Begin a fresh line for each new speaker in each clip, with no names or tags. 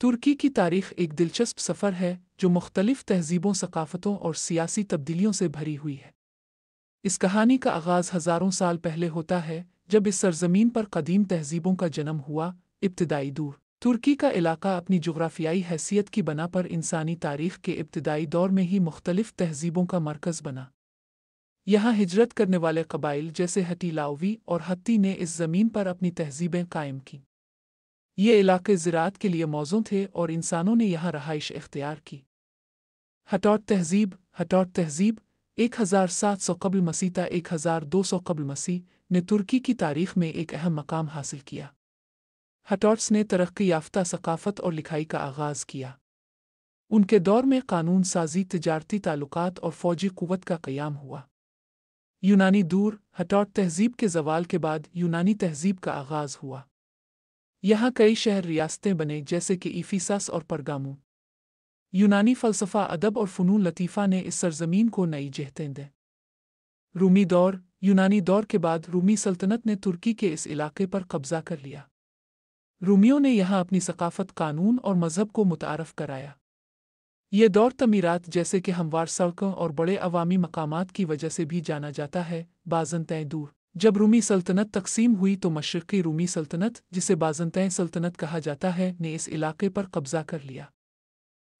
तुर्की की तारीख एक दिलचस्प सफ़र है जो मुख्तलिफ तहजीबों सकाफ़तों और सियासी तब्दीलियों से भरी हुई है इस कहानी का आगाज़ हज़ारों साल पहले होता है जब इस सरजमीन पर कदीम तहजीबों का जन्म हुआ इब्तदाई दूर तुर्की का इलाका अपनी जोग्राफियाई हैसियत की बना पर इंसानी तारीख के इब्तदाई दौर में ही मुख्तलिफ तहजीबों का मरकज़ बना यहाँ हिजरत करने वाले कबाइल जैसे हटीलावी और हत्ती ने इस ज़मीन पर अपनी तहजीबें कायम की ये इलाके ज़रात के लिए मौजों थे और इंसानों ने यहाँ रहाइश इख्तियार की हटौट तहजीब हटौट तहजीब एक हज़ार सात सौ कबल मसीता एक हज़ार दो सौ कबल मसीह ने तुर्की की तारीख में एक अहम मकाम हासिल किया हटौट्स ने तरक्की याफ्ता सकाफत और लिखाई का आगाज़ किया उनके दौर में कानून साजी तजारती ताल्लुक और फौजी क़वत का क़याम हुआ यूनानी दूर हटौट तहजीब के जवाल के बाद यूनानी तहजीब का आगाज़ हुआ यहाँ कई शहर रियासतें बने जैसे कि इफिसस और परगामू यूनानी फ़लसफ़ा अदब और फ़नून लतीफ़ा ने इस सरजमीन को नई जहतें दें रूमी दौर यूनानी दौर के बाद रूमी सल्तनत ने तुर्की के इस इलाके पर कब्ज़ा कर लिया रूमियों ने यहाँ अपनी सकाफत कानून और मज़हब को मुतारफ़ कराया ये दौर तमीरात जैसे कि हमवार सड़कों और बड़े अवामी मकामात की वजह से भी जाना जाता है बाजन तय दूर जब रूमी सल्तनत तकसीम हुई तो मशरक़ी रूमी सल्तनत जिसे बाजनतें सल्तनत कहा जाता है ने इस इलाके पर कब्जा कर लिया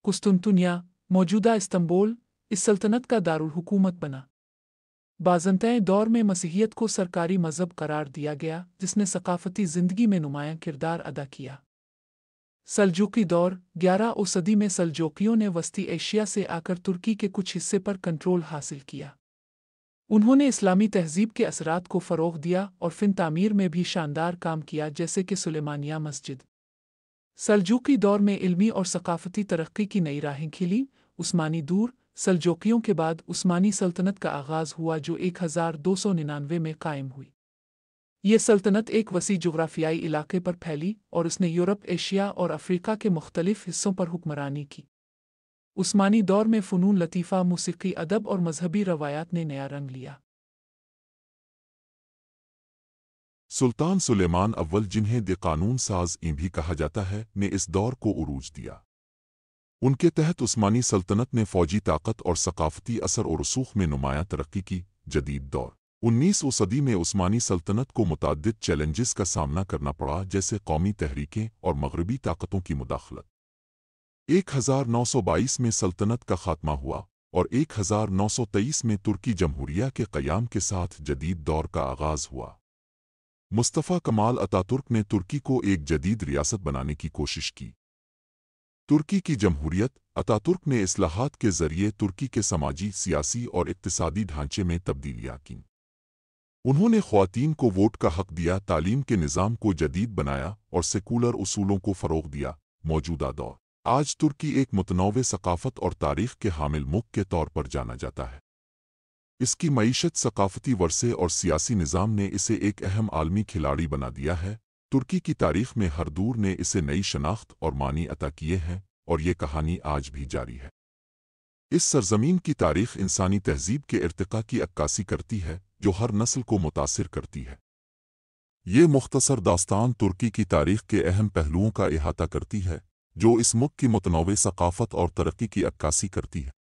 कुस्तुनतुनिया मौजूदा इस्तंबोल इस सल्तनत का हुकूमत बना बाजनतें दौर में मसीहियत को सरकारी मजहब करार दिया गया जिसने सकाफती ज़िंदगी में नुमाया किरदार अदा किया सलजोकी दौर ग्यारह सदी में सलजोकियों ने वस्ती एशिया से आकर तुर्की के कुछ हिस्से पर कंट्रोल हासिल किया उन्होंने इस्लामी तहजीब के असरात को फ़रोग दिया और फिन तामीर में भी शानदार काम किया जैसे कि सुलेमानिया मस्जिद सलजूकी दौर में इल्मी और सकाफती तरक्की की नई राहें खिली उस्मानी दूर सलजोकियों के बाद उस्मानी सल्तनत का आगाज़ हुआ जो एक हज़ार दो सौ निन्यानवे में कायम हुई ये सल्तनत एक वसी जुग्राफियाई इलाके पर फैली और उसने यूरोप एशिया और अफ्रीका के मुख्तलिफ हिस्सों पर हुक्मरानी की उस्मानी दौर में फ़नून लतीफ़ा मौसीकी अदब और मजहबी रवायात ने नया रंग लिया
सुल्तान सुलेमान अव्वल जिन्हें दे कानून साज ई भी कहा जाता है ने इस दौर को उरूज दिया उनके तहत उस्मानी सल्तनत ने फौजी ताकत और सकाफती असर और रसूख में नुमाया तरक्की की जदीद दौर उन्नीसवीं सदी में उस्मानी सल्तनत को मुतद चैलेंजेस का सामना करना पड़ा जैसे कौमी तहरीकें और मगरबी ताकतों की मुदाखलत 1922 में सल्तनत का खात्मा हुआ और 1923 में तुर्की जमहूरिया के क़याम के साथ जदीद दौर का आगाज़ हुआ मुस्तफ़ा कमाल अतातुर्क ने तुर्की को एक जदीद रियासत बनाने की कोशिश की तुर्की की जमहूरियत अतातुर्क ने असलाहत के जरिए तुर्की के समाजी सियासी और इकतसादी ढांचे में तब्दीलियाँ कं उन्होंने खुवान को वोट का हक दिया तालीम के निज़ाम को जदीद बनाया और सेकुलर उसूलों को फ़रोग दिया मौजूदा दौर आज तुर्की एक मुतनौव सकाफत और तारीख के हामिल मुक के तौर पर जाना जाता है इसकी मीशत सकाफती वर्से और सियासी निज़ाम ने इसे एक अहम आलमी खिलाड़ी बना दिया है तुर्की की तारीख में हर दूर ने इसे नई शनाख्त और मानी अता किए हैं और ये कहानी आज भी जारी है इस सरजमीन की तारीख इंसानी तहजीब के इरतका की अक्कासी करती है जो हर नस्ल को मुतासर करती है ये मुख्तसर दास्तान तुर्की की तारीख के अहम पहलुओं का अहाता करती है
जो इस मुख की मुतनवे सकाफ़त और तरक्की की अक्कासी करती है